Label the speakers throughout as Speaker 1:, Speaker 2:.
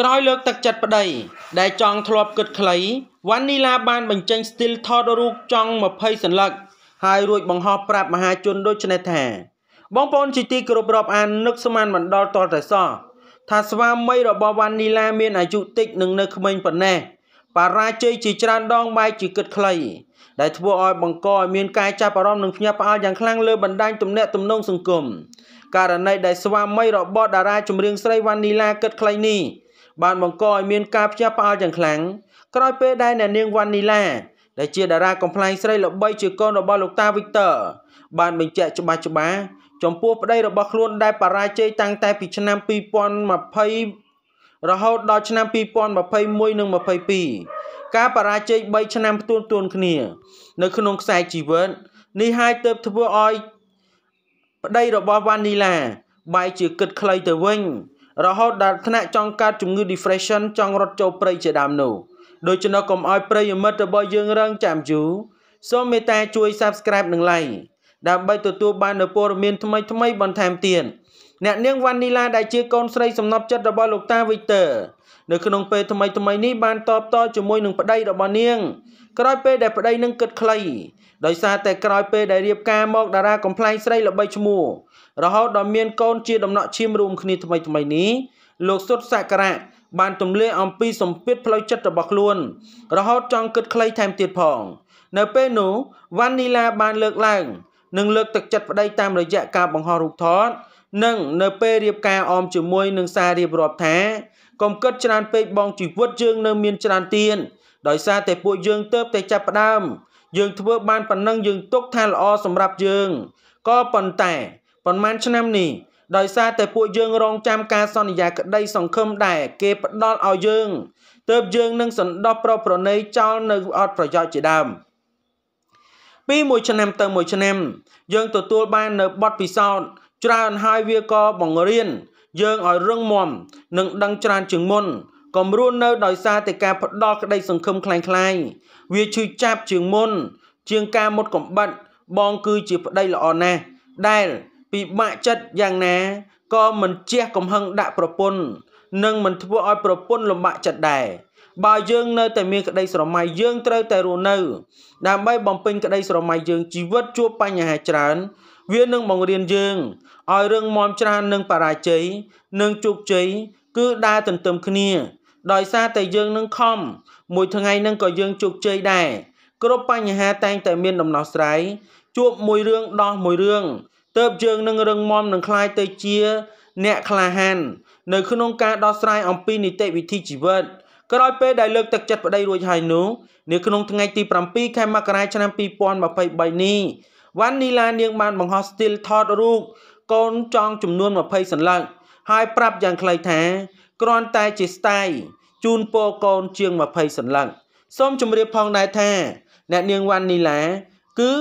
Speaker 1: ក្រោយលើកទឹកចិត្តប្តីដែលចង់ធ្លាប់គិតខ្លីវ៉ានីឡាបានបញ្ចេញស្ទីលថតរូបចង់20សន្លឹកហើយរួចបង្ហោះប្រាប់មហាជនដូចនេះថាបងប្អូនជាទីគោរពរាប់អាននឹកស្មានមិនដល់តតែសោះថាស្វាមីរបស់វ៉ានីឡាមានអាយុតិចនិងនៅក្មេងប៉ុណ្ណេះបរាជ័យជាច្រើនដងបែកជាគិតខ្លីដែលធ្វើឲ្យបង្កឲ្យមានការចាប់អារម្មណ៍និងភ្ញាក់ផ្អើលយ៉ាងខ្លាំងលើបណ្ដាញទំនាក់ទំនងសង្គមករណីដែលស្វាមីរបស់តារាចម្រៀងស្រីវ៉ានីឡាគិតខ្លីនេះបានបង្កឲ្យមានការផ្ជាផ្អើលយ៉ាងខ្លាំងក្រោយពេលដែលអ្នកនាងវ៉ានីឡាដែលជាតារាកំ pl ែងស្រីល្បីជាកូនរបស់លោកតាវិកទ័របានបញ្ជាក់ច្បាស់ច្បាស់ចំពោះប្តីរបស់ខ្លួនដែលបរាជ័យតាំងតែពីឆ្នាំ2020រហូតដល់ឆ្នាំ2021និង22ការបរាជ័យ3ឆ្នាំផ្ទួនផ្ទួនគ្នា នៅក្នុងខ្សែជីវិតនេះហើយទើបធ្វើឲ្យប្តីរបស់វ៉ានីឡាបែរជាគិតខ្លីទៅវិញរហូតដល់ថ្នាក់ចង់កើតជំងឺ depression ចង់រត់ចូលព្រៃជាដើមនោះដូច្នោះកុំឲ្យប្រិយមិត្តរបស់យើងរងចាំយូរសូមមេត្តាជួយ Subscribe និង Like ដើម្បីទទួលបាននូវព័ត៌មានថ្មីៗបន្ថែមទៀតអ្នកនាងវ៉ានីឡាដែលជា កូនស្រីសំណប់ចិត្តរបស់លោកតា Victor នៅក្នុងពេលថ្មីថ្មីនេះបានតបតជាមួយនឹងប្តីរបស់នាងក្រោយពេលដែលប្តីនឹងគិតខ្លីដោយសារតែក្រោយពេលដែលរៀបការមកតារាកំ pl ែងស្រីល្បីឈ្មោះរហូតដល់មានកូនជាដំណក់ឈាមរួមគ្នាថ្មីថ្មីនេះលោកសុតសក្ការៈបានទម្លាយអំពីសម្ពាធផ្លូវចិត្តរបស់ខ្លួន រហូតចង់គិតខ្លីថែមទៀតផង នៅពេលនោះវ៉ានីឡាបានលើកឡើងនិងលើកទឹកចិត្តប្តីតាមរយៈការបង្ហោះរូបថតនិងនៅពេលរៀបការអមជាមួយនឹងសាររៀបរាប់ថាកុំគិតច្រើនពេកបងជីវិតយើងនៅមានច្រើនទៀតដោយសារតែពួកយើងទៅតែចាប់ផ្ដើមយើងធ្វើបានប៉ុណ្ណឹងយើងទុកថាល្អសម្រាប់យើងក៏ប៉ុន្តែប៉ុន្មានឆ្នាំនេះដោយសារតែពួកយើងរងចាំការសន្យាក្តីសង្ឃឹមដែរគេផ្ដល់ឲ្យយើងទើបយើងនឹងសន្តោសប្រប្រណីចោលនៅអត់ប្រយោជន៍ជាដើមពីមួយឆ្នាំទៅមួយឆ្នាំ យើងទទួលបាននៅបទពិសោធន៍ច្រើនហើយវាក៏បង្រៀន យើងឲ្យ រឹងមាំនិងដឹងច្រើនជាងមុនកំរួននៅដោយសារតែការផ្ដោតក្តី សង្ឃឹមคล้ายៗវាឈឺចាប់ជាងមុន ជាងការមុតកំបិតបងគឺជាប្តីល្អណាស់ដែលពិបាកចិត្តយ៉ាងណាក៏មិនជះកំហឹងដាក់ប្រពន្ធនិងមិនធ្វើឲ្យប្រពន្ធលំបាកចិត្តដែរបើយើងនៅតែមានក្តីស្រមៃយើងត្រូវតែរស់នៅដើម្បីបំពេញក្តីស្រមៃយើងជីវិតជួបបញ្ហាច្រើនវានឹងបង្រៀនយើងឲ្យរឿងមមច្រើននឹងបរាជ័យនិងជោគជ័យគឺដើរទន្ទឹមគ្នាដោយសារតែយើងនឹងខំមួយថ្ងៃនឹងក៏យើងជោគជ័យដែរគ្រប់បញ្ហាតែងតែមានដំណោះស្រាយជួបមួយរឿងដោះមួយរឿងទៅយើងនឹងរឹងមាំនឹងคลายទៅជា អ្នកក្លាហាននៅក្នុងការដោះស្រាយអំពីនីតិវិធីជីវិតក្រោយពេលដែលលើកទឹកចិត្តប្តីរួចហើយនោះនៅក្នុងថ្ងៃទី7ខែមករាឆ្នាំ2023នេះវ៉ានីឡានាងបានបង្ហោះស្ទីលថតរូបកូនចង់ចំនួន20សន្លឹកហើយប្រាប់យ៉ាងខ្លីថាគ្រាន់តែជាស្តាយជូនពរកូនជាង20សន្លឹកសូមជម្រាបផងដែរថា អ្នកនាងវ៉ានីឡា គឺ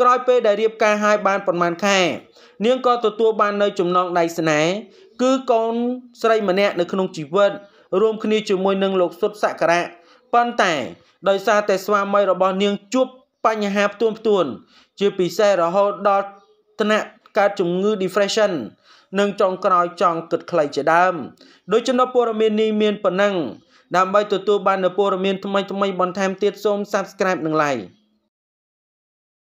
Speaker 1: ក្រោយពេលដែលរៀបការហើយបានប្រមាណខែនាងក៏ទទួលបាននៅចំណងដៃស្នេហ៍គឺកូនស្រីម្នាក់នៅក្នុងជីវិតរួមគ្នាជាមួយនឹងលោកសុទ្ធសក្ការៈប៉ុន្តែ ដោយសារតែស្វាមីរបស់នាងជួបបញ្ហាផ្ទួនផ្ទួនជាពិសេសរហូតដល់ថ្នាក់កើតជំងឺ depression និងចុងក្រោយចង់គិតខ្លីជាដើមដូច្នោះព័ត៌មាននេះមានប៉ុណ្ណឹងដើម្បីទទួលបាននូវព័ត៌មានថ្មីៗបន្ថែមទៀតសូម Subscribe និង Like